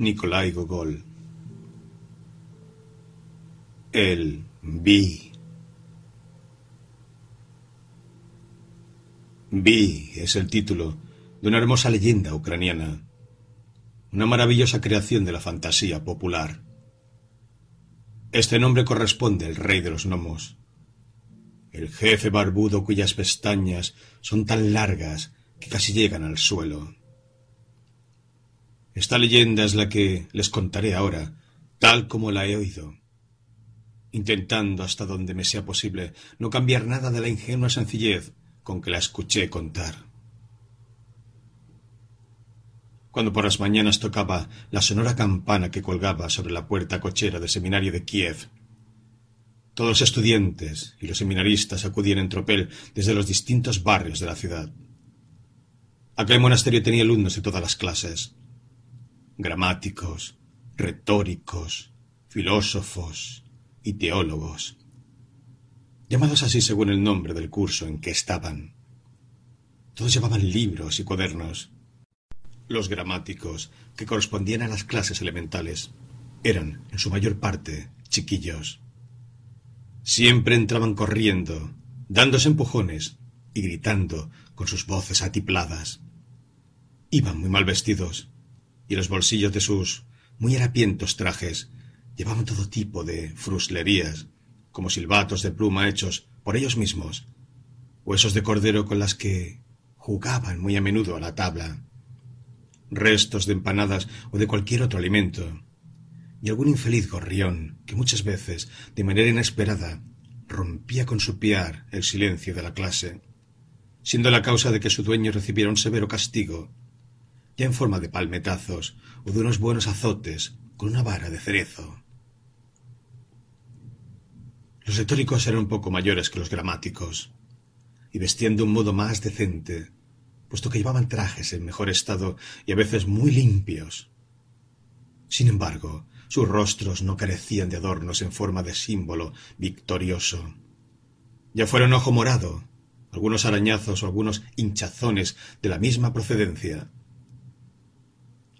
Nikolai Gogol. El Vi. Vi es el título de una hermosa leyenda ucraniana, una maravillosa creación de la fantasía popular. Este nombre corresponde al rey de los gnomos, el jefe barbudo cuyas pestañas son tan largas que casi llegan al suelo. Esta leyenda es la que les contaré ahora, tal como la he oído, intentando hasta donde me sea posible no cambiar nada de la ingenua sencillez con que la escuché contar. Cuando por las mañanas tocaba la sonora campana que colgaba sobre la puerta cochera del seminario de Kiev, todos los estudiantes y los seminaristas acudían en tropel desde los distintos barrios de la ciudad. Aquel monasterio tenía alumnos de todas las clases, gramáticos, retóricos, filósofos y teólogos, llamados así según el nombre del curso en que estaban. Todos llevaban libros y cuadernos. Los gramáticos, que correspondían a las clases elementales, eran, en su mayor parte, chiquillos. Siempre entraban corriendo, dándose empujones y gritando con sus voces atipladas. Iban muy mal vestidos, y los bolsillos de sus muy harapientos trajes llevaban todo tipo de fruslerías, como silbatos de pluma hechos por ellos mismos, huesos de cordero con las que jugaban muy a menudo a la tabla, restos de empanadas o de cualquier otro alimento, y algún infeliz gorrión que muchas veces, de manera inesperada, rompía con su piar el silencio de la clase, siendo la causa de que su dueño recibiera un severo castigo en forma de palmetazos o de unos buenos azotes con una vara de cerezo. Los retóricos eran un poco mayores que los gramáticos, y vestían de un modo más decente, puesto que llevaban trajes en mejor estado y a veces muy limpios. Sin embargo, sus rostros no carecían de adornos en forma de símbolo victorioso. Ya fuera un ojo morado, algunos arañazos o algunos hinchazones de la misma procedencia,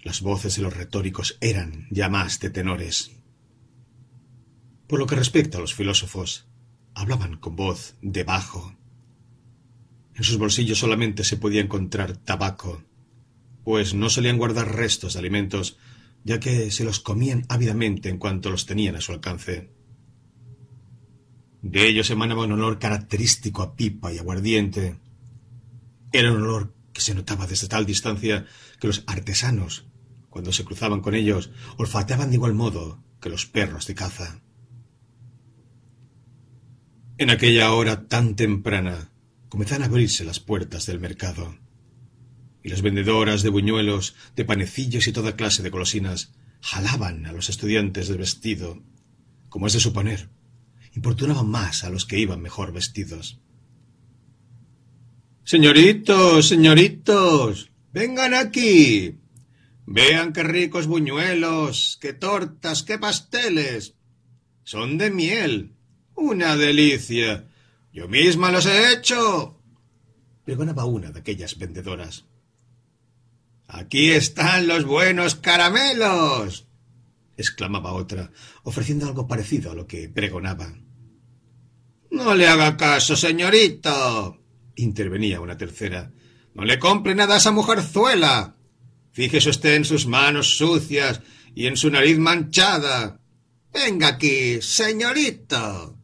las voces de los retóricos eran ya más de tenores. Por lo que respecta a los filósofos, hablaban con voz de bajo. En sus bolsillos solamente se podía encontrar tabaco, pues no solían guardar restos de alimentos, ya que se los comían ávidamente en cuanto los tenían a su alcance. De ellos emanaba un olor característico a pipa y aguardiente. Era un olor que se notaba desde tal distancia que los artesanos cuando se cruzaban con ellos, olfateaban de igual modo que los perros de caza. En aquella hora tan temprana comenzaban a abrirse las puertas del mercado, y las vendedoras de buñuelos, de panecillos y toda clase de golosinas jalaban a los estudiantes del vestido, como es de suponer, importunaban más a los que iban mejor vestidos. Señoritos, señoritos, vengan aquí. Vean qué ricos buñuelos, qué tortas, qué pasteles. Son de miel. Una delicia. Yo misma los he hecho. Pregonaba una de aquellas vendedoras. Aquí están los buenos caramelos. exclamaba otra, ofreciendo algo parecido a lo que pregonaba. No le haga caso, señorito. intervenía una tercera. No le compre nada a esa mujerzuela. Fíjese usted en sus manos sucias y en su nariz manchada. Venga aquí, señorito.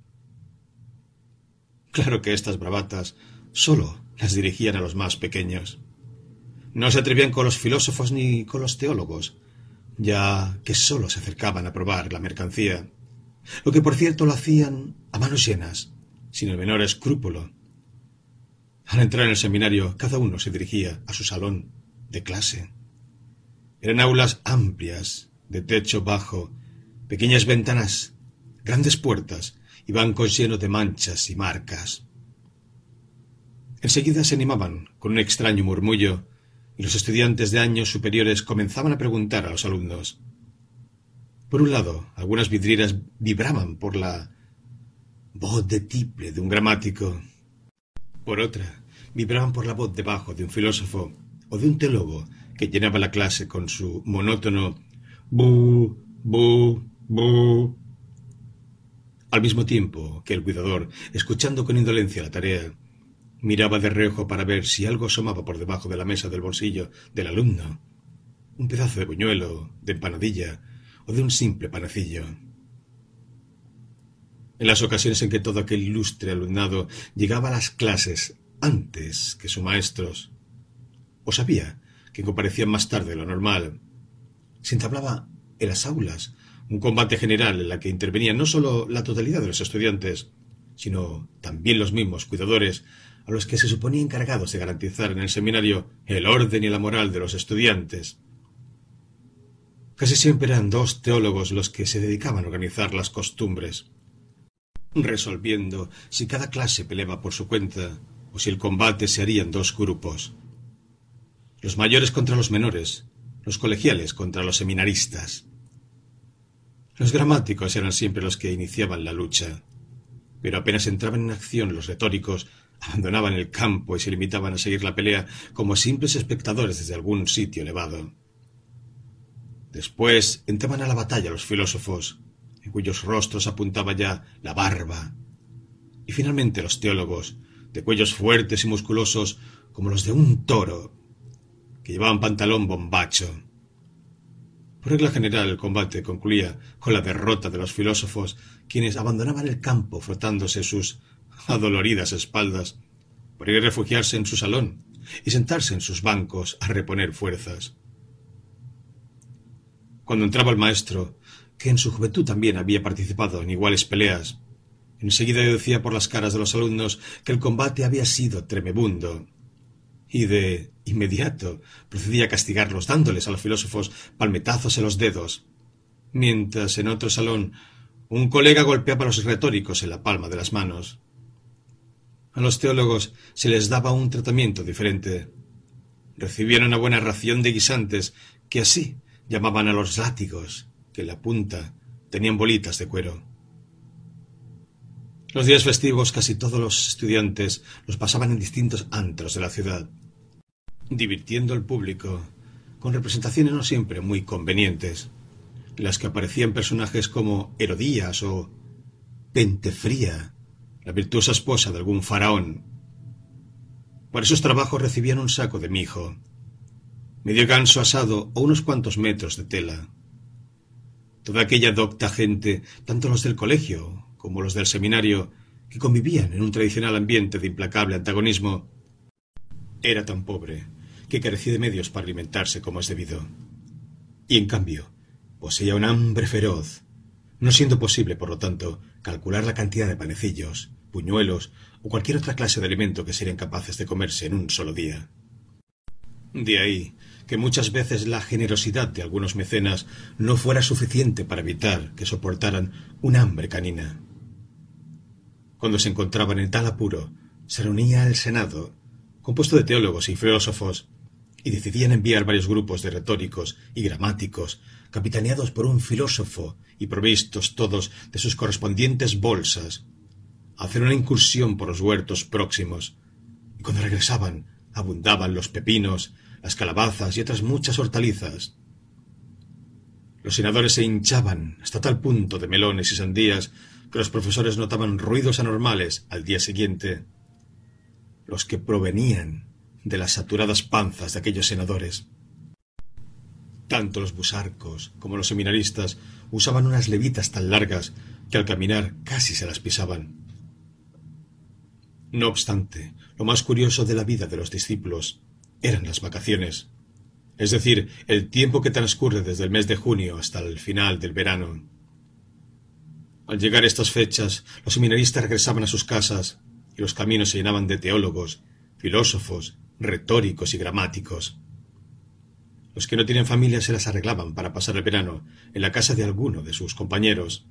Claro que estas bravatas solo las dirigían a los más pequeños. No se atrevían con los filósofos ni con los teólogos, ya que sólo se acercaban a probar la mercancía, lo que por cierto lo hacían a manos llenas, sin el menor escrúpulo. Al entrar en el seminario, cada uno se dirigía a su salón de clase. Eran aulas amplias, de techo bajo, pequeñas ventanas, grandes puertas y bancos llenos de manchas y marcas. Enseguida se animaban, con un extraño murmullo, y los estudiantes de años superiores comenzaban a preguntar a los alumnos. Por un lado, algunas vidrieras vibraban por la voz de tiple de un gramático. Por otra, vibraban por la voz debajo de un filósofo o de un teólogo que llenaba la clase con su monótono bu, bu, bu. Al mismo tiempo que el cuidador, escuchando con indolencia la tarea, miraba de reojo para ver si algo asomaba por debajo de la mesa del bolsillo del alumno. Un pedazo de buñuelo, de empanadilla o de un simple panecillo. En las ocasiones en que todo aquel ilustre alumnado llegaba a las clases antes que sus maestros, o sabía que comparecían más tarde de lo normal. Se entablaba en las aulas un combate general en la que intervenían no sólo la totalidad de los estudiantes, sino también los mismos cuidadores, a los que se suponía encargados de garantizar en el seminario el orden y la moral de los estudiantes. Casi siempre eran dos teólogos los que se dedicaban a organizar las costumbres, resolviendo si cada clase peleaba por su cuenta o si el combate se haría en dos grupos los mayores contra los menores, los colegiales contra los seminaristas. Los gramáticos eran siempre los que iniciaban la lucha, pero apenas entraban en acción los retóricos, abandonaban el campo y se limitaban a seguir la pelea como simples espectadores desde algún sitio elevado. Después entraban a la batalla los filósofos, en cuyos rostros apuntaba ya la barba, y finalmente los teólogos, de cuellos fuertes y musculosos como los de un toro, que llevaban pantalón bombacho. Por regla general, el combate concluía con la derrota de los filósofos, quienes abandonaban el campo frotándose sus adoloridas espaldas por ir a refugiarse en su salón y sentarse en sus bancos a reponer fuerzas. Cuando entraba el maestro, que en su juventud también había participado en iguales peleas, enseguida decía por las caras de los alumnos que el combate había sido tremebundo y de inmediato procedía a castigarlos dándoles a los filósofos palmetazos en los dedos, mientras en otro salón un colega golpeaba a los retóricos en la palma de las manos. A los teólogos se les daba un tratamiento diferente. Recibían una buena ración de guisantes, que así llamaban a los látigos, que en la punta tenían bolitas de cuero. Los días festivos casi todos los estudiantes los pasaban en distintos antros de la ciudad, divirtiendo al público con representaciones no siempre muy convenientes, las que aparecían personajes como Herodías o Pentefría, la virtuosa esposa de algún faraón. Por esos trabajos recibían un saco de mijo, medio ganso asado o unos cuantos metros de tela. Toda aquella docta gente, tanto los del colegio como los del seminario, que convivían en un tradicional ambiente de implacable antagonismo, era tan pobre que carecía de medios para alimentarse como es debido. Y en cambio, poseía un hambre feroz, no siendo posible, por lo tanto, calcular la cantidad de panecillos, puñuelos o cualquier otra clase de alimento que serían capaces de comerse en un solo día. De ahí que muchas veces la generosidad de algunos mecenas no fuera suficiente para evitar que soportaran un hambre canina cuando se encontraban en tal apuro, se reunía el Senado, compuesto de teólogos y filósofos, y decidían enviar varios grupos de retóricos y gramáticos, capitaneados por un filósofo y provistos todos de sus correspondientes bolsas, a hacer una incursión por los huertos próximos, y cuando regresaban abundaban los pepinos, las calabazas y otras muchas hortalizas. Los senadores se hinchaban hasta tal punto de melones y sandías los profesores notaban ruidos anormales al día siguiente, los que provenían de las saturadas panzas de aquellos senadores. Tanto los busarcos como los seminaristas usaban unas levitas tan largas que al caminar casi se las pisaban. No obstante, lo más curioso de la vida de los discípulos eran las vacaciones, es decir, el tiempo que transcurre desde el mes de junio hasta el final del verano. Al llegar estas fechas, los seminaristas regresaban a sus casas y los caminos se llenaban de teólogos, filósofos, retóricos y gramáticos. Los que no tienen familia se las arreglaban para pasar el verano en la casa de alguno de sus compañeros.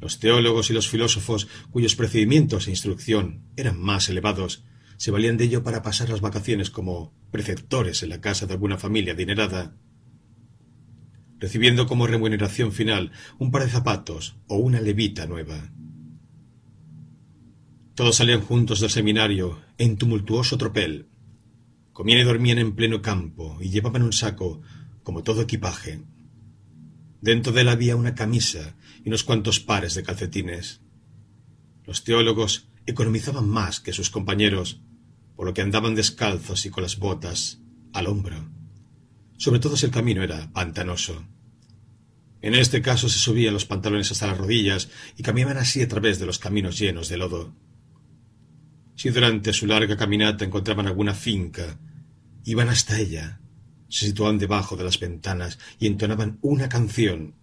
Los teólogos y los filósofos, cuyos procedimientos e instrucción eran más elevados, se valían de ello para pasar las vacaciones como preceptores en la casa de alguna familia adinerada recibiendo como remuneración final un par de zapatos o una levita nueva. Todos salían juntos del seminario en tumultuoso tropel. Comían y dormían en pleno campo y llevaban un saco, como todo equipaje. Dentro de él había una camisa y unos cuantos pares de calcetines. Los teólogos economizaban más que sus compañeros, por lo que andaban descalzos y con las botas al hombro. Sobre todo si el camino era pantanoso. En este caso se subían los pantalones hasta las rodillas y caminaban así a través de los caminos llenos de lodo. Si durante su larga caminata encontraban alguna finca, iban hasta ella, se situaban debajo de las ventanas y entonaban una canción.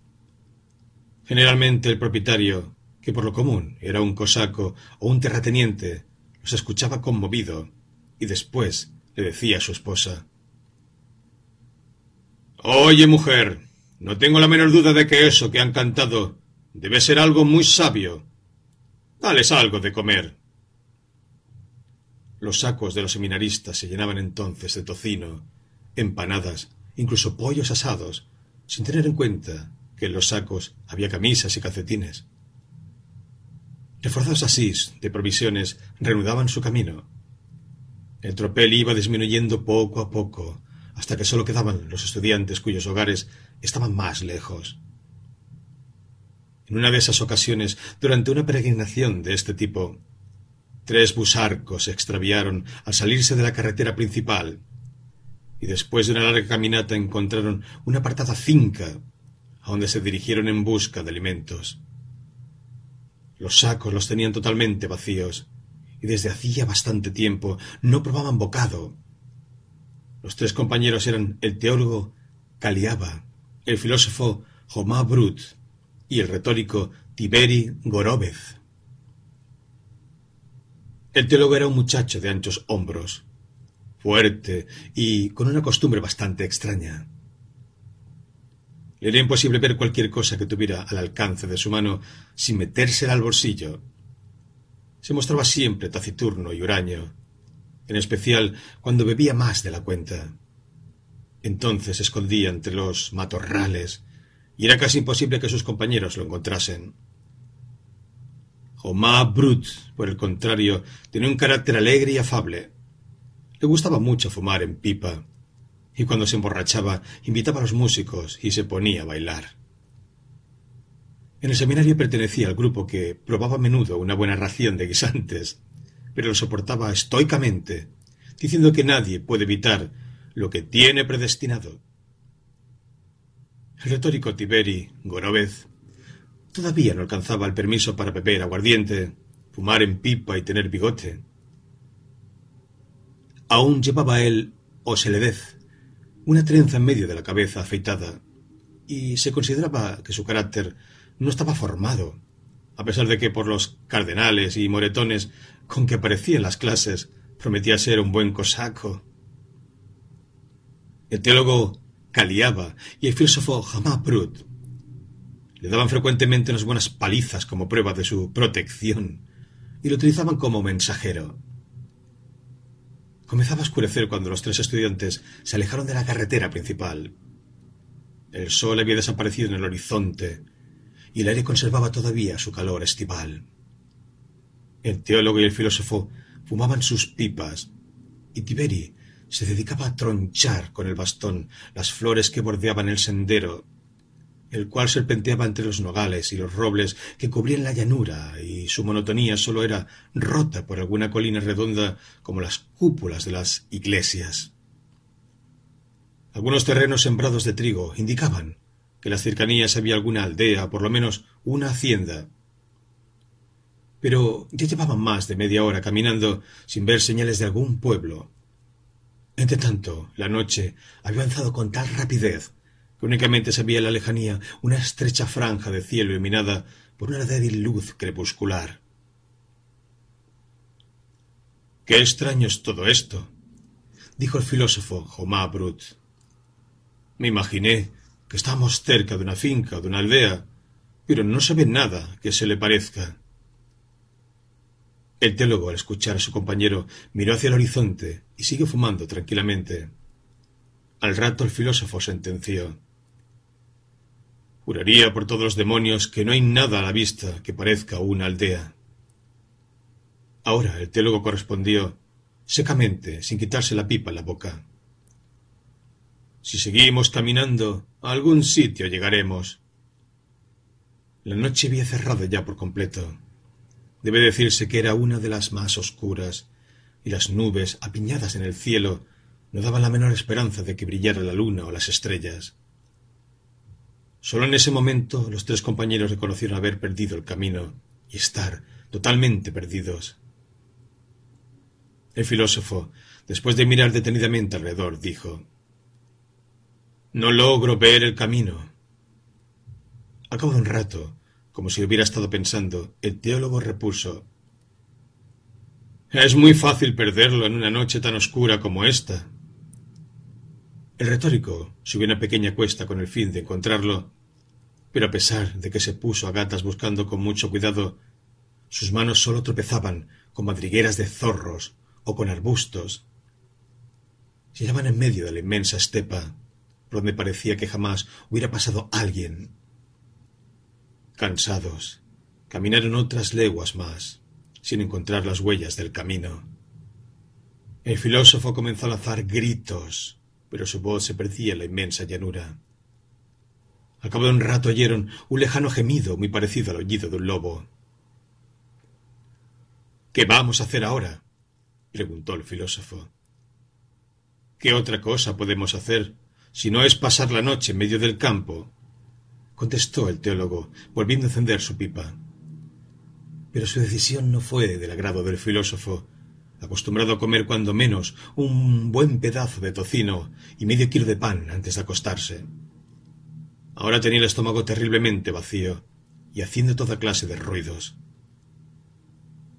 Generalmente el propietario, que por lo común era un cosaco o un terrateniente, los escuchaba conmovido y después le decía a su esposa Oye, mujer, no tengo la menor duda de que eso que han cantado debe ser algo muy sabio. Dales algo de comer. Los sacos de los seminaristas se llenaban entonces de tocino, empanadas, incluso pollos asados, sin tener en cuenta que en los sacos había camisas y calcetines. Reforzados así de provisiones, reanudaban su camino. El tropel iba disminuyendo poco a poco, hasta que solo quedaban los estudiantes cuyos hogares estaban más lejos. En una de esas ocasiones, durante una peregrinación de este tipo, tres busarcos se extraviaron al salirse de la carretera principal y después de una larga caminata encontraron una apartada finca a donde se dirigieron en busca de alimentos. Los sacos los tenían totalmente vacíos y desde hacía bastante tiempo no probaban bocado. Los tres compañeros eran el teólogo Caliaba, el filósofo Jomá Brut y el retórico Tiberi Goróvez. El teólogo era un muchacho de anchos hombros, fuerte y con una costumbre bastante extraña. Le era imposible ver cualquier cosa que tuviera al alcance de su mano sin metérsela al bolsillo. Se mostraba siempre taciturno y huraño, en especial cuando bebía más de la cuenta. Entonces se escondía entre los matorrales y era casi imposible que sus compañeros lo encontrasen. Omar Brut, por el contrario, tenía un carácter alegre y afable. Le gustaba mucho fumar en pipa, y cuando se emborrachaba invitaba a los músicos y se ponía a bailar. En el seminario pertenecía al grupo que probaba a menudo una buena ración de guisantes, pero lo soportaba estoicamente, diciendo que nadie puede evitar lo que tiene predestinado. El retórico Tiberi Goróvez todavía no alcanzaba el permiso para beber aguardiente, fumar en pipa y tener bigote. Aún llevaba él oseledez, una trenza en medio de la cabeza afeitada, y se consideraba que su carácter no estaba formado, a pesar de que por los cardenales y moretones con que aparecía en las clases prometía ser un buen cosaco el teólogo Caliaba y el filósofo Hamá Prut. Le daban frecuentemente unas buenas palizas como prueba de su protección y lo utilizaban como mensajero. Comenzaba a oscurecer cuando los tres estudiantes se alejaron de la carretera principal. El sol había desaparecido en el horizonte y el aire conservaba todavía su calor estival. El teólogo y el filósofo fumaban sus pipas y Tiberi se dedicaba a tronchar con el bastón las flores que bordeaban el sendero, el cual serpenteaba entre los nogales y los robles que cubrían la llanura, y su monotonía sólo era rota por alguna colina redonda como las cúpulas de las iglesias. Algunos terrenos sembrados de trigo indicaban que en las cercanías había alguna aldea, por lo menos una hacienda. Pero ya llevaban más de media hora caminando sin ver señales de algún pueblo, entre tanto, la noche había avanzado con tal rapidez que únicamente se veía en la lejanía una estrecha franja de cielo iluminada por una débil luz crepuscular. Qué extraño es todo esto, dijo el filósofo Jomá Brut. Me imaginé que estábamos cerca de una finca o de una aldea, pero no se ve nada que se le parezca. El teólogo, al escuchar a su compañero, miró hacia el horizonte y siguió fumando tranquilamente. Al rato el filósofo sentenció. Juraría por todos los demonios que no hay nada a la vista que parezca una aldea. Ahora el teólogo correspondió, secamente, sin quitarse la pipa en la boca. Si seguimos caminando, a algún sitio llegaremos. La noche había cerrado ya por completo. Debe decirse que era una de las más oscuras, y las nubes, apiñadas en el cielo, no daban la menor esperanza de que brillara la luna o las estrellas. Solo en ese momento los tres compañeros reconocieron haber perdido el camino y estar totalmente perdidos. El filósofo, después de mirar detenidamente alrededor, dijo No logro ver el camino. Acabo de un rato, como si hubiera estado pensando, el teólogo repuso Es muy fácil perderlo en una noche tan oscura como esta. El retórico subió una pequeña cuesta con el fin de encontrarlo, pero a pesar de que se puso a gatas buscando con mucho cuidado, sus manos sólo tropezaban con madrigueras de zorros o con arbustos. Se en medio de la inmensa estepa, donde parecía que jamás hubiera pasado alguien. Cansados, caminaron otras leguas más, sin encontrar las huellas del camino. El filósofo comenzó a lanzar gritos, pero su voz se perdía en la inmensa llanura. Al cabo de un rato oyeron un lejano gemido muy parecido al aullido de un lobo. ¿Qué vamos a hacer ahora? preguntó el filósofo. ¿Qué otra cosa podemos hacer si no es pasar la noche en medio del campo contestó el teólogo, volviendo a encender su pipa. Pero su decisión no fue del agrado del filósofo, acostumbrado a comer cuando menos un buen pedazo de tocino y medio kilo de pan antes de acostarse. Ahora tenía el estómago terriblemente vacío y haciendo toda clase de ruidos.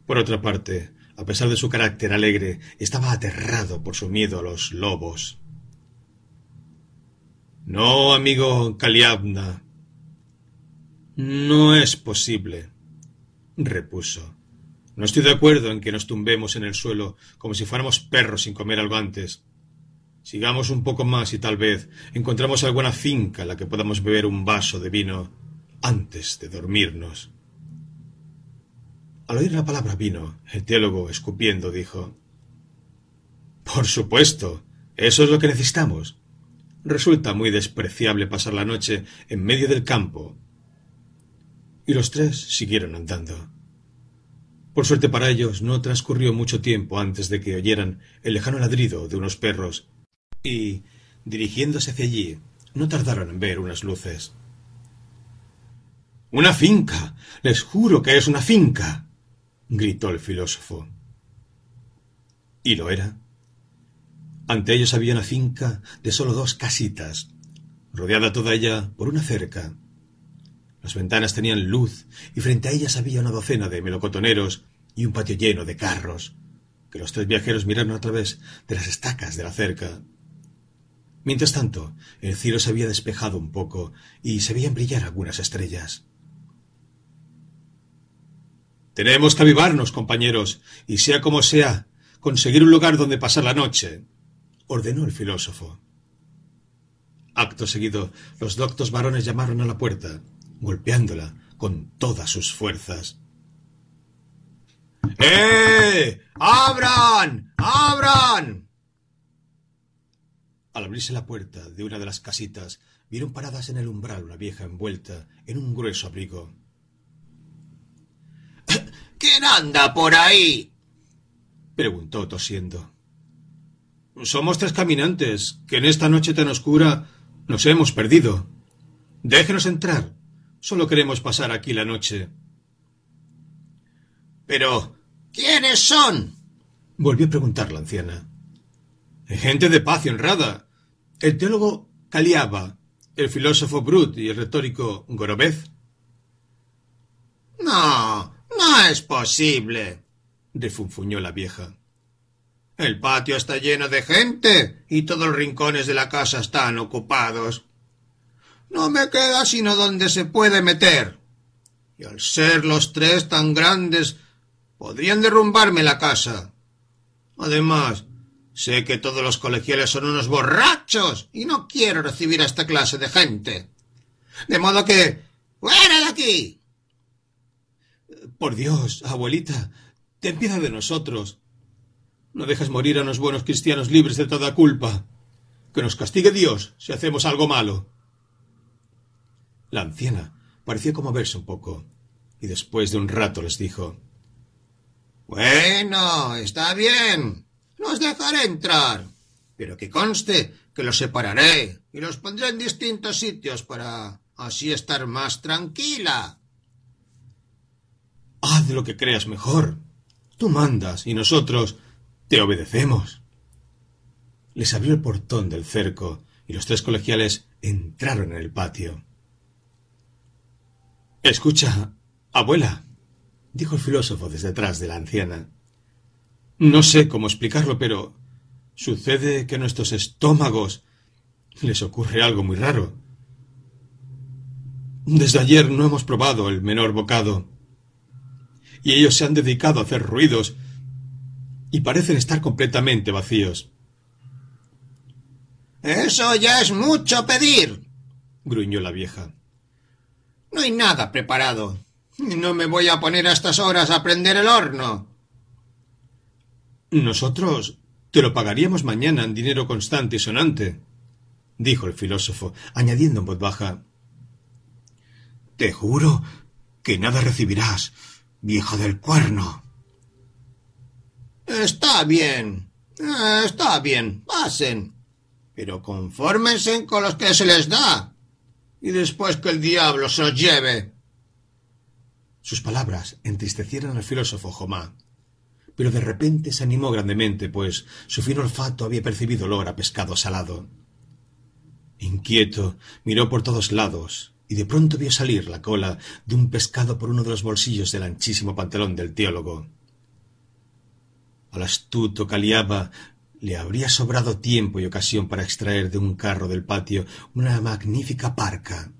Por otra parte, a pesar de su carácter alegre, estaba aterrado por su miedo a los lobos. No, amigo Caliabna, no es posible, repuso. No estoy de acuerdo en que nos tumbemos en el suelo como si fuéramos perros sin comer algo antes. Sigamos un poco más y tal vez encontramos alguna finca en la que podamos beber un vaso de vino antes de dormirnos. Al oír la palabra vino, el teólogo, escupiendo, dijo Por supuesto, eso es lo que necesitamos. Resulta muy despreciable pasar la noche en medio del campo, y los tres siguieron andando. Por suerte para ellos, no transcurrió mucho tiempo antes de que oyeran el lejano ladrido de unos perros, y, dirigiéndose hacia allí, no tardaron en ver unas luces. Una finca. Les juro que es una finca. gritó el filósofo. Y lo era. Ante ellos había una finca de solo dos casitas, rodeada toda ella por una cerca, las ventanas tenían luz y frente a ellas había una docena de melocotoneros y un patio lleno de carros, que los tres viajeros miraron a través de las estacas de la cerca. Mientras tanto, el cielo se había despejado un poco y se veían brillar algunas estrellas. Tenemos que avivarnos, compañeros, y sea como sea, conseguir un lugar donde pasar la noche, ordenó el filósofo. Acto seguido, los doctos varones llamaron a la puerta golpeándola con todas sus fuerzas. ¡Eh! ¡Abran! ¡Abran! Al abrirse la puerta de una de las casitas, vieron paradas en el umbral una vieja envuelta en un grueso abrigo. ¿Quién anda por ahí? preguntó tosiendo. Somos tres caminantes que en esta noche tan oscura nos hemos perdido. Déjenos entrar, Solo queremos pasar aquí la noche. Pero. ¿Quiénes son? volvió a preguntar la anciana. Gente de paz y honrada. El teólogo Caliaba, el filósofo Brut y el retórico Gorobez. No, no es posible, —defunfuñó la vieja. El patio está lleno de gente y todos los rincones de la casa están ocupados no me queda sino donde se puede meter. Y al ser los tres tan grandes, podrían derrumbarme la casa. Además, sé que todos los colegiales son unos borrachos y no quiero recibir a esta clase de gente. De modo que... ¡Fuera de aquí! Por Dios, abuelita, ten piedad de nosotros. No dejes morir a unos buenos cristianos libres de toda culpa. Que nos castigue Dios si hacemos algo malo. La anciana pareció verse un poco, y después de un rato les dijo Bueno, está bien. Los dejaré entrar. Pero que conste que los separaré y los pondré en distintos sitios para así estar más tranquila. Haz lo que creas mejor. Tú mandas y nosotros te obedecemos. Les abrió el portón del cerco y los tres colegiales entraron en el patio. Escucha, abuela, dijo el filósofo desde atrás de la anciana. No sé cómo explicarlo, pero sucede que a nuestros estómagos les ocurre algo muy raro. Desde ayer no hemos probado el menor bocado. Y ellos se han dedicado a hacer ruidos y parecen estar completamente vacíos. Eso ya es mucho pedir, gruñó la vieja. No hay nada preparado. No me voy a poner a estas horas a prender el horno. Nosotros te lo pagaríamos mañana en dinero constante y sonante, dijo el filósofo, añadiendo en voz baja. Te juro que nada recibirás, vieja del cuerno. Está bien, está bien, pasen, pero conformense con los que se les da y después que el diablo se los lleve. Sus palabras entristecieron al filósofo Jomá, pero de repente se animó grandemente, pues su fino olfato había percibido olor a pescado salado. Inquieto, miró por todos lados y de pronto vio salir la cola de un pescado por uno de los bolsillos del anchísimo pantalón del teólogo. Al astuto Caliaba le habría sobrado tiempo y ocasión para extraer de un carro del patio una magnífica parca.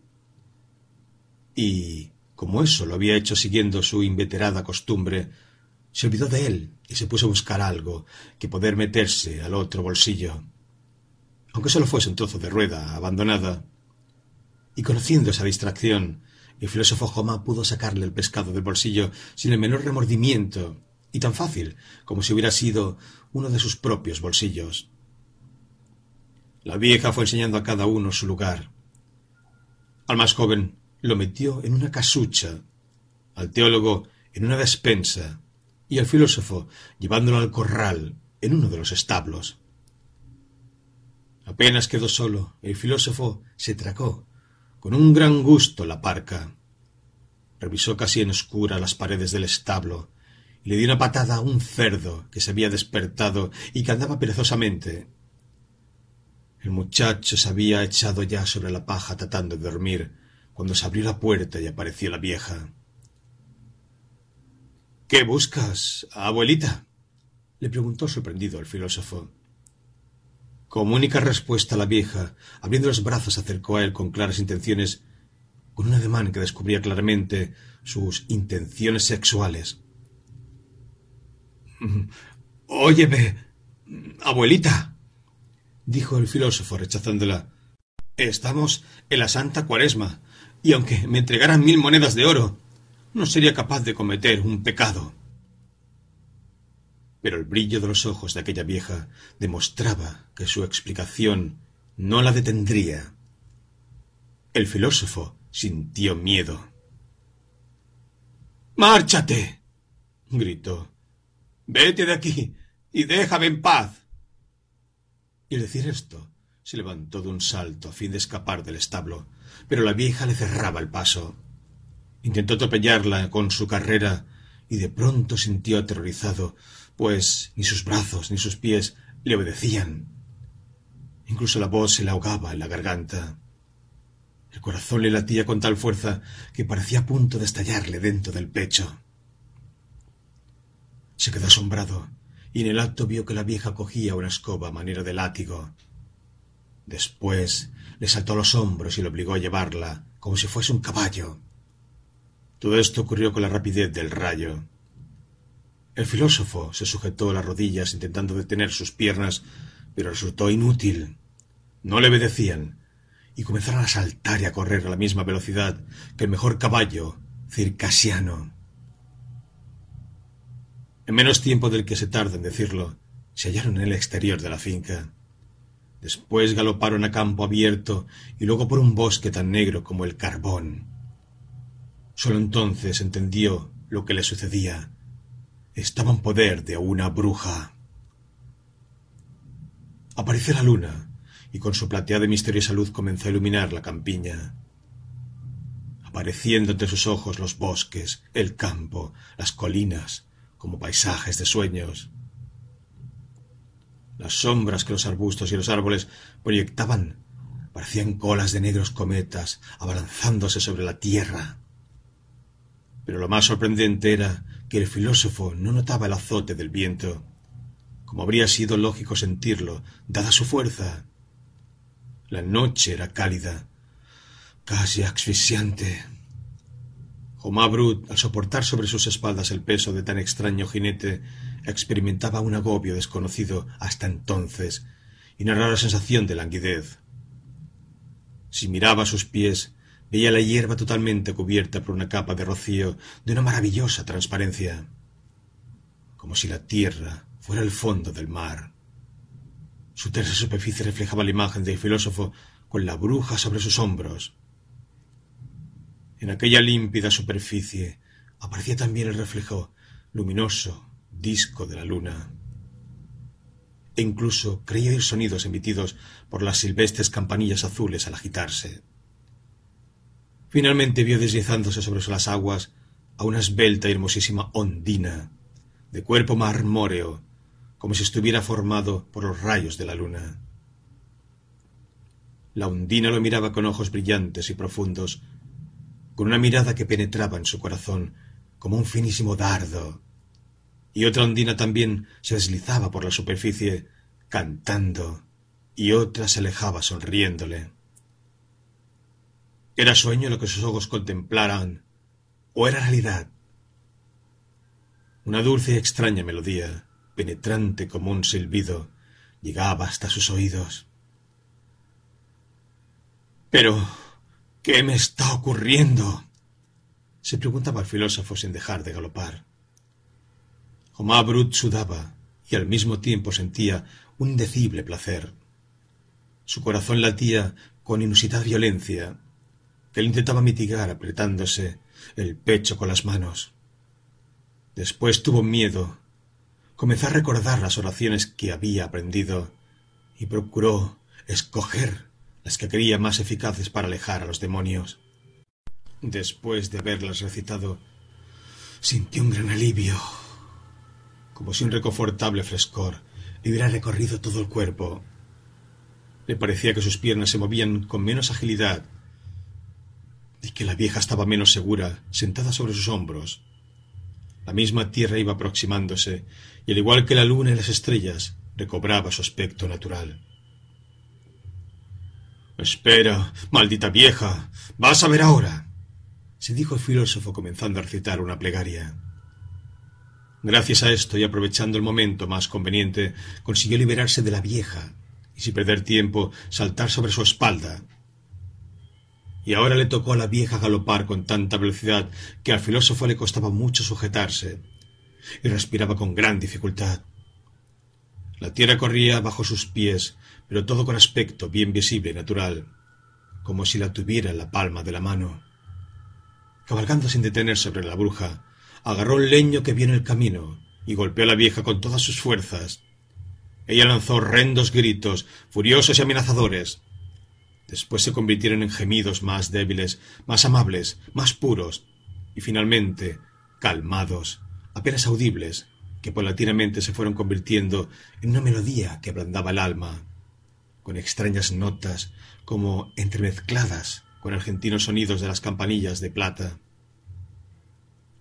Y, como eso lo había hecho siguiendo su inveterada costumbre, se olvidó de él y se puso a buscar algo que poder meterse al otro bolsillo, aunque solo fuese un trozo de rueda abandonada. Y conociendo esa distracción, el filósofo Joma pudo sacarle el pescado del bolsillo sin el menor remordimiento y tan fácil como si hubiera sido uno de sus propios bolsillos. La vieja fue enseñando a cada uno su lugar. Al más joven lo metió en una casucha, al teólogo en una despensa y al filósofo llevándolo al corral en uno de los establos. Apenas quedó solo, el filósofo se tracó con un gran gusto la parca. Revisó casi en oscura las paredes del establo le di una patada a un cerdo que se había despertado y que andaba perezosamente. El muchacho se había echado ya sobre la paja tratando de dormir, cuando se abrió la puerta y apareció la vieja. ¿Qué buscas, abuelita? le preguntó sorprendido el filósofo. Como única respuesta la vieja, abriendo los brazos, acercó a él con claras intenciones, con un ademán que descubría claramente sus intenciones sexuales. Óyeme, abuelita, dijo el filósofo rechazándola. Estamos en la Santa Cuaresma, y aunque me entregaran mil monedas de oro, no sería capaz de cometer un pecado. Pero el brillo de los ojos de aquella vieja demostraba que su explicación no la detendría. El filósofo sintió miedo. Márchate. gritó. Vete de aquí y déjame en paz. Y al decir esto, se levantó de un salto a fin de escapar del establo, pero la vieja le cerraba el paso. Intentó atropellarla con su carrera y de pronto sintió aterrorizado, pues ni sus brazos ni sus pies le obedecían. Incluso la voz se le ahogaba en la garganta. El corazón le latía con tal fuerza que parecía a punto de estallarle dentro del pecho. Se quedó asombrado, y en el acto vio que la vieja cogía una escoba a manera de látigo. Después le saltó a los hombros y le obligó a llevarla, como si fuese un caballo. Todo esto ocurrió con la rapidez del rayo. El filósofo se sujetó a las rodillas intentando detener sus piernas, pero resultó inútil. No le obedecían, y comenzaron a saltar y a correr a la misma velocidad que el mejor caballo circasiano. En menos tiempo del que se tarda en decirlo, se hallaron en el exterior de la finca. Después galoparon a campo abierto y luego por un bosque tan negro como el carbón. Solo entonces entendió lo que le sucedía. Estaba en poder de una bruja. Apareció la luna y con su plateada y misteriosa luz comenzó a iluminar la campiña apareciendo ante sus ojos los bosques, el campo, las colinas, como paisajes de sueños. Las sombras que los arbustos y los árboles proyectaban parecían colas de negros cometas abalanzándose sobre la tierra. Pero lo más sorprendente era que el filósofo no notaba el azote del viento, como habría sido lógico sentirlo, dada su fuerza. La noche era cálida, casi asfixiante. Omar Brut, al soportar sobre sus espaldas el peso de tan extraño jinete, experimentaba un agobio desconocido hasta entonces y una rara sensación de languidez. Si miraba a sus pies, veía la hierba totalmente cubierta por una capa de rocío de una maravillosa transparencia, como si la tierra fuera el fondo del mar. Su tersa superficie reflejaba la imagen del filósofo con la bruja sobre sus hombros, en aquella límpida superficie aparecía también el reflejo luminoso, disco de la luna. E incluso creía oír sonidos emitidos por las silvestres campanillas azules al agitarse. Finalmente vio deslizándose sobre las aguas a una esbelta y hermosísima ondina, de cuerpo marmóreo, como si estuviera formado por los rayos de la luna. La ondina lo miraba con ojos brillantes y profundos, con una mirada que penetraba en su corazón como un finísimo dardo, y otra ondina también se deslizaba por la superficie, cantando, y otra se alejaba sonriéndole. ¿Era sueño lo que sus ojos contemplaran, o era realidad? Una dulce y extraña melodía, penetrante como un silbido, llegaba hasta sus oídos. Pero ¿Qué me está ocurriendo? se preguntaba el filósofo sin dejar de galopar. Omar Brut sudaba y al mismo tiempo sentía un indecible placer. Su corazón latía con inusitada violencia, que él intentaba mitigar apretándose el pecho con las manos. Después tuvo miedo. Comenzó a recordar las oraciones que había aprendido y procuró escoger las que creía más eficaces para alejar a los demonios. Después de haberlas recitado, sintió un gran alivio, como si un reconfortable frescor le hubiera recorrido todo el cuerpo. Le parecía que sus piernas se movían con menos agilidad y que la vieja estaba menos segura sentada sobre sus hombros. La misma tierra iba aproximándose, y al igual que la luna y las estrellas, recobraba su aspecto natural. Espera, maldita vieja, vas a ver ahora, se dijo el filósofo comenzando a recitar una plegaria. Gracias a esto y aprovechando el momento más conveniente, consiguió liberarse de la vieja y sin perder tiempo saltar sobre su espalda. Y ahora le tocó a la vieja galopar con tanta velocidad que al filósofo le costaba mucho sujetarse y respiraba con gran dificultad. La tierra corría bajo sus pies, pero todo con aspecto bien visible y natural, como si la tuviera en la palma de la mano. Cabalgando sin detener sobre la bruja, agarró el leño que vio en el camino y golpeó a la vieja con todas sus fuerzas. Ella lanzó horrendos gritos, furiosos y amenazadores. Después se convirtieron en gemidos más débiles, más amables, más puros, y finalmente calmados, apenas audibles, que paulatinamente se fueron convirtiendo en una melodía que ablandaba el alma, con extrañas notas como entremezcladas con argentinos sonidos de las campanillas de plata.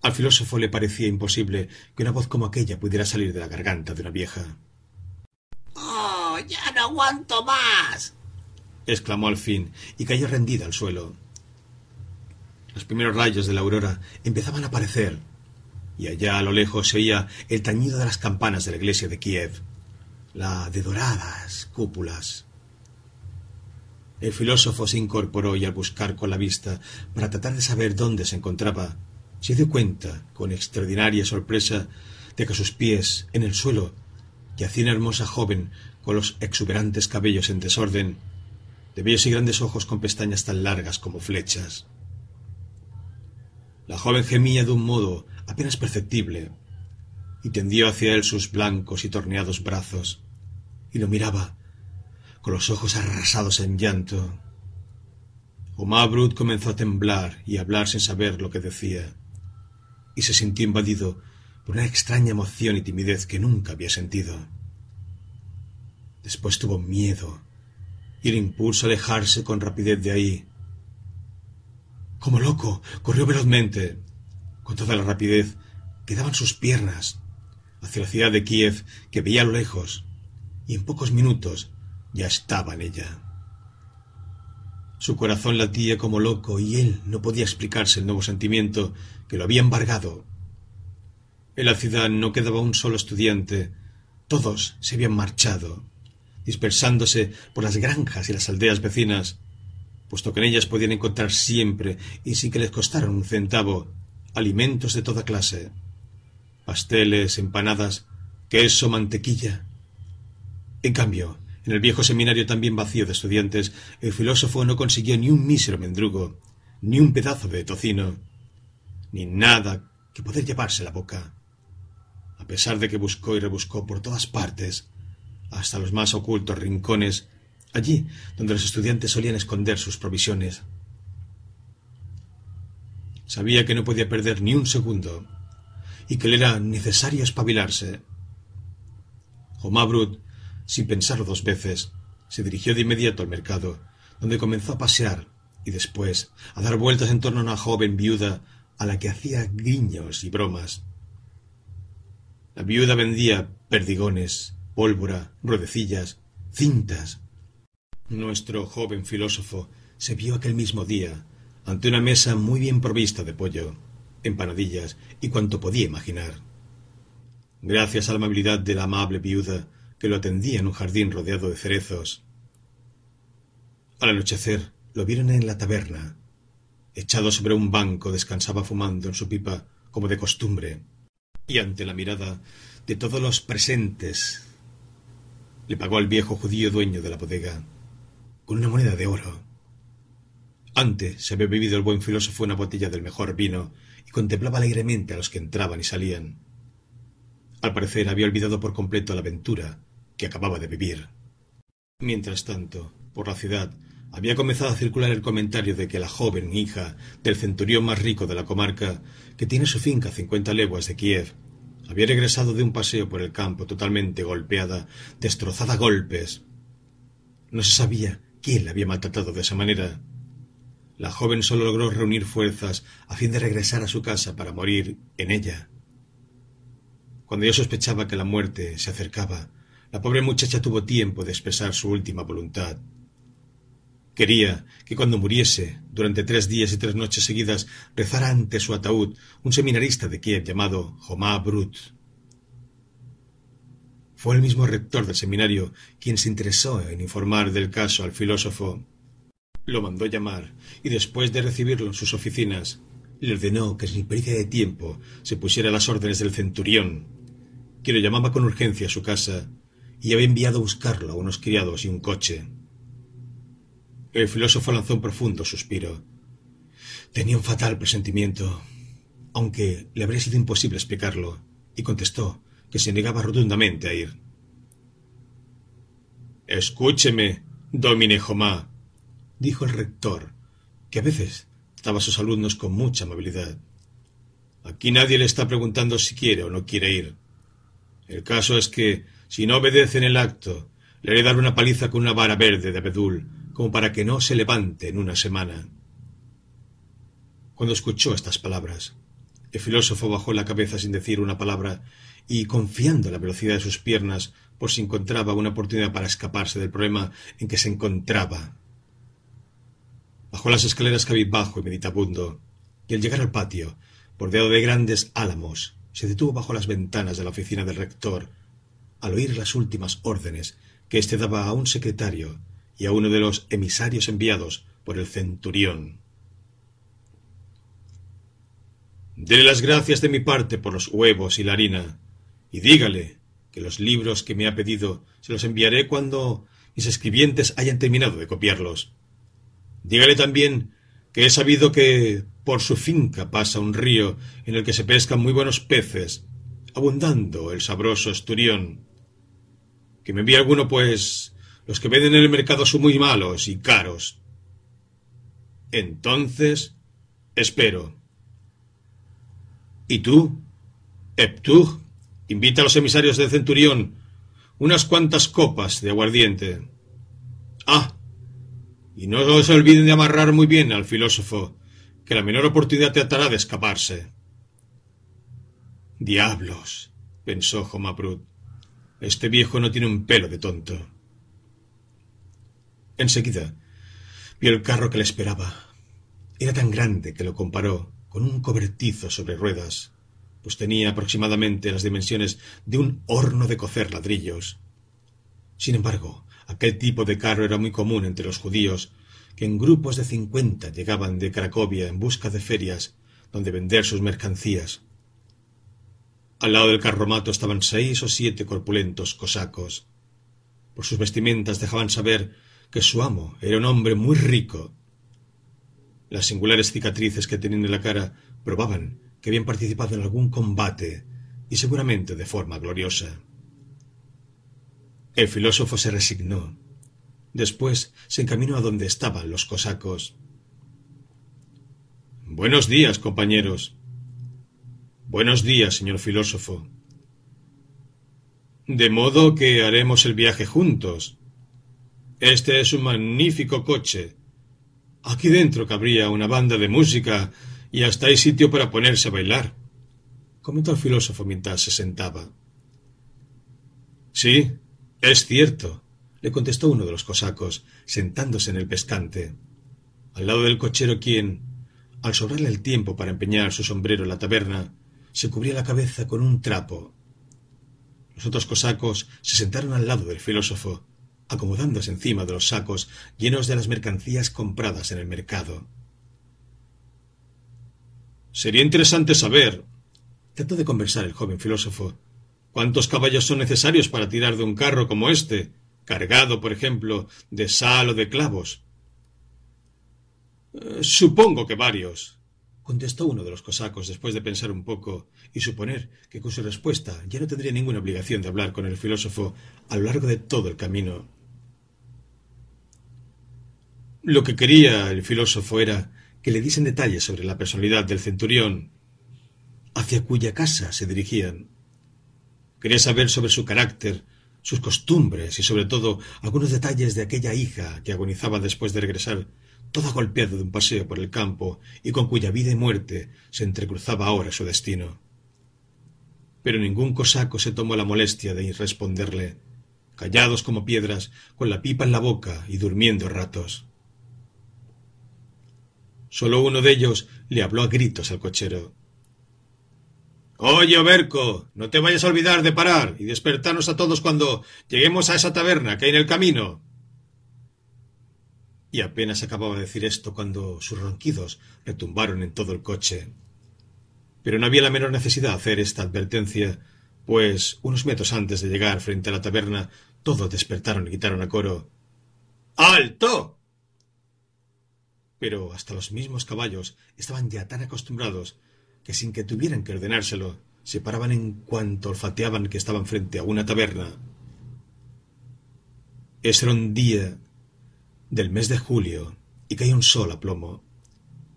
Al filósofo le parecía imposible que una voz como aquella pudiera salir de la garganta de una vieja. ¡Oh, ya no aguanto más! exclamó al fin y cayó rendida al suelo. Los primeros rayos de la aurora empezaban a aparecer y allá a lo lejos se oía el tañido de las campanas de la iglesia de Kiev, la de doradas cúpulas. El filósofo se incorporó y al buscar con la vista para tratar de saber dónde se encontraba, se dio cuenta, con extraordinaria sorpresa, de que a sus pies, en el suelo, yacía una hermosa joven con los exuberantes cabellos en desorden, de bellos y grandes ojos con pestañas tan largas como flechas. La joven gemía de un modo apenas perceptible y tendió hacia él sus blancos y torneados brazos y lo miraba con los ojos arrasados en llanto. Omar Brut comenzó a temblar y hablar sin saber lo que decía y se sintió invadido por una extraña emoción y timidez que nunca había sentido. Después tuvo miedo y el impulso a alejarse con rapidez de ahí como loco, corrió velozmente. Con toda la rapidez que daban sus piernas hacia la ciudad de Kiev que veía a lo lejos, y en pocos minutos ya estaba en ella. Su corazón latía como loco y él no podía explicarse el nuevo sentimiento que lo había embargado. En la ciudad no quedaba un solo estudiante. Todos se habían marchado, dispersándose por las granjas y las aldeas vecinas, puesto que en ellas podían encontrar siempre, y sin que les costaran un centavo, alimentos de toda clase pasteles, empanadas, queso, mantequilla. En cambio, en el viejo seminario también vacío de estudiantes, el filósofo no consiguió ni un mísero mendrugo, ni un pedazo de tocino, ni nada que poder llevarse la boca. A pesar de que buscó y rebuscó por todas partes, hasta los más ocultos rincones, allí donde los estudiantes solían esconder sus provisiones. Sabía que no podía perder ni un segundo y que le era necesario espabilarse. Omar sin pensarlo dos veces, se dirigió de inmediato al mercado, donde comenzó a pasear y después a dar vueltas en torno a una joven viuda a la que hacía guiños y bromas. La viuda vendía perdigones, pólvora, rodecillas, cintas, nuestro joven filósofo se vio aquel mismo día ante una mesa muy bien provista de pollo, empanadillas y cuanto podía imaginar. Gracias a la amabilidad de la amable viuda que lo atendía en un jardín rodeado de cerezos. Al anochecer lo vieron en la taberna. Echado sobre un banco descansaba fumando en su pipa como de costumbre, y ante la mirada de todos los presentes le pagó al viejo judío dueño de la bodega con una moneda de oro. Antes se había bebido el buen filósofo una botella del mejor vino y contemplaba alegremente a los que entraban y salían. Al parecer había olvidado por completo la aventura que acababa de vivir. Mientras tanto, por la ciudad había comenzado a circular el comentario de que la joven hija del centurión más rico de la comarca, que tiene su finca a cincuenta leguas de Kiev, había regresado de un paseo por el campo totalmente golpeada, destrozada a golpes. No se sabía ¿Quién la había maltratado de esa manera? La joven solo logró reunir fuerzas a fin de regresar a su casa para morir en ella. Cuando yo sospechaba que la muerte se acercaba, la pobre muchacha tuvo tiempo de expresar su última voluntad. Quería que cuando muriese, durante tres días y tres noches seguidas, rezara ante su ataúd un seminarista de Kiev llamado Jomá Brut. Fue el mismo rector del seminario quien se interesó en informar del caso al filósofo. Lo mandó llamar y después de recibirlo en sus oficinas, le ordenó que sin pérdida de tiempo se pusiera a las órdenes del centurión, que lo llamaba con urgencia a su casa y había enviado a buscarlo a unos criados y un coche. El filósofo lanzó un profundo suspiro. Tenía un fatal presentimiento, aunque le habría sido imposible explicarlo, y contestó, que se negaba rotundamente a ir. Escúcheme, Domine Jomá, dijo el rector, que a veces daba a sus alumnos con mucha amabilidad. Aquí nadie le está preguntando si quiere o no quiere ir. El caso es que, si no obedece en el acto, le haré dar una paliza con una vara verde de abedul, como para que no se levante en una semana. Cuando escuchó estas palabras, el filósofo bajó la cabeza sin decir una palabra y confiando en la velocidad de sus piernas por si encontraba una oportunidad para escaparse del problema en que se encontraba. Bajó las escaleras bajo y meditabundo, y al llegar al patio, bordeado de grandes álamos, se detuvo bajo las ventanas de la oficina del rector, al oír las últimas órdenes que éste daba a un secretario y a uno de los emisarios enviados por el centurión. Dele las gracias de mi parte por los huevos y la harina, y dígale que los libros que me ha pedido se los enviaré cuando mis escribientes hayan terminado de copiarlos. Dígale también que he sabido que por su finca pasa un río en el que se pescan muy buenos peces, abundando el sabroso esturión. Que me envíe alguno, pues los que venden en el mercado son muy malos y caros. Entonces, espero. ¿Y tú, Eptug? Invita a los emisarios de centurión unas cuantas copas de aguardiente. Ah, y no se olviden de amarrar muy bien al filósofo, que la menor oportunidad te atará de escaparse. Diablos, pensó Jomaprut. Este viejo no tiene un pelo de tonto. Enseguida vio el carro que le esperaba. Era tan grande que lo comparó con un cobertizo sobre ruedas pues tenía aproximadamente las dimensiones de un horno de cocer ladrillos. Sin embargo, aquel tipo de carro era muy común entre los judíos, que en grupos de cincuenta llegaban de Cracovia en busca de ferias donde vender sus mercancías. Al lado del carromato estaban seis o siete corpulentos cosacos. Por sus vestimentas dejaban saber que su amo era un hombre muy rico. Las singulares cicatrices que tenían en la cara probaban que habían participado en algún combate, y seguramente de forma gloriosa. El filósofo se resignó. Después se encaminó a donde estaban los cosacos. Buenos días, compañeros. Buenos días, señor filósofo. De modo que haremos el viaje juntos. Este es un magnífico coche. Aquí dentro cabría una banda de música y hasta hay sitio para ponerse a bailar. Comentó el filósofo mientras se sentaba. Sí, es cierto, le contestó uno de los cosacos, sentándose en el pescante. Al lado del cochero quien, al sobrarle el tiempo para empeñar su sombrero en la taberna, se cubría la cabeza con un trapo. Los otros cosacos se sentaron al lado del filósofo, acomodándose encima de los sacos llenos de las mercancías compradas en el mercado. Sería interesante saber, trató de conversar el joven filósofo, cuántos caballos son necesarios para tirar de un carro como este, cargado, por ejemplo, de sal o de clavos. Eh, supongo que varios, contestó uno de los cosacos después de pensar un poco y suponer que con su respuesta ya no tendría ninguna obligación de hablar con el filósofo a lo largo de todo el camino. Lo que quería el filósofo era que le dicen detalles sobre la personalidad del centurión, hacia cuya casa se dirigían. Quería saber sobre su carácter, sus costumbres y sobre todo algunos detalles de aquella hija que agonizaba después de regresar, toda golpeada de un paseo por el campo y con cuya vida y muerte se entrecruzaba ahora su destino. Pero ningún cosaco se tomó la molestia de responderle, callados como piedras, con la pipa en la boca y durmiendo ratos. Sólo uno de ellos le habló a gritos al cochero. Oye, Oberco, no te vayas a olvidar de parar y despertarnos a todos cuando lleguemos a esa taberna que hay en el camino. Y apenas acababa de decir esto cuando sus ronquidos retumbaron en todo el coche. Pero no había la menor necesidad de hacer esta advertencia, pues unos metros antes de llegar frente a la taberna, todos despertaron y gritaron a coro. ¡Alto! pero hasta los mismos caballos estaban ya tan acostumbrados que sin que tuvieran que ordenárselo, se paraban en cuanto olfateaban que estaban frente a una taberna. Ese era un día del mes de julio y caía un sol a plomo,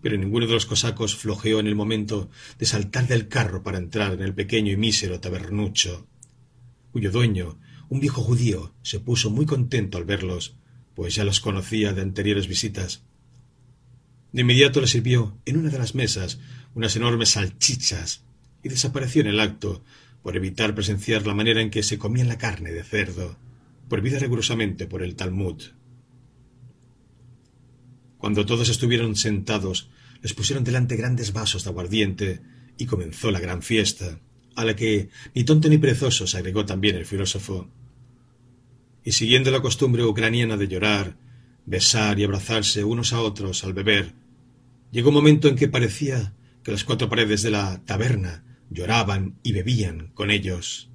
pero ninguno de los cosacos flojeó en el momento de saltar del carro para entrar en el pequeño y mísero tabernucho, cuyo dueño, un viejo judío, se puso muy contento al verlos, pues ya los conocía de anteriores visitas de inmediato le sirvió en una de las mesas unas enormes salchichas y desapareció en el acto por evitar presenciar la manera en que se comía la carne de cerdo, prohibida rigurosamente por el Talmud. Cuando todos estuvieron sentados, les pusieron delante grandes vasos de aguardiente y comenzó la gran fiesta, a la que ni tonto ni perezoso se agregó también el filósofo. Y siguiendo la costumbre ucraniana de llorar, besar y abrazarse unos a otros al beber, Llegó un momento en que parecía que las cuatro paredes de la taberna lloraban y bebían con ellos.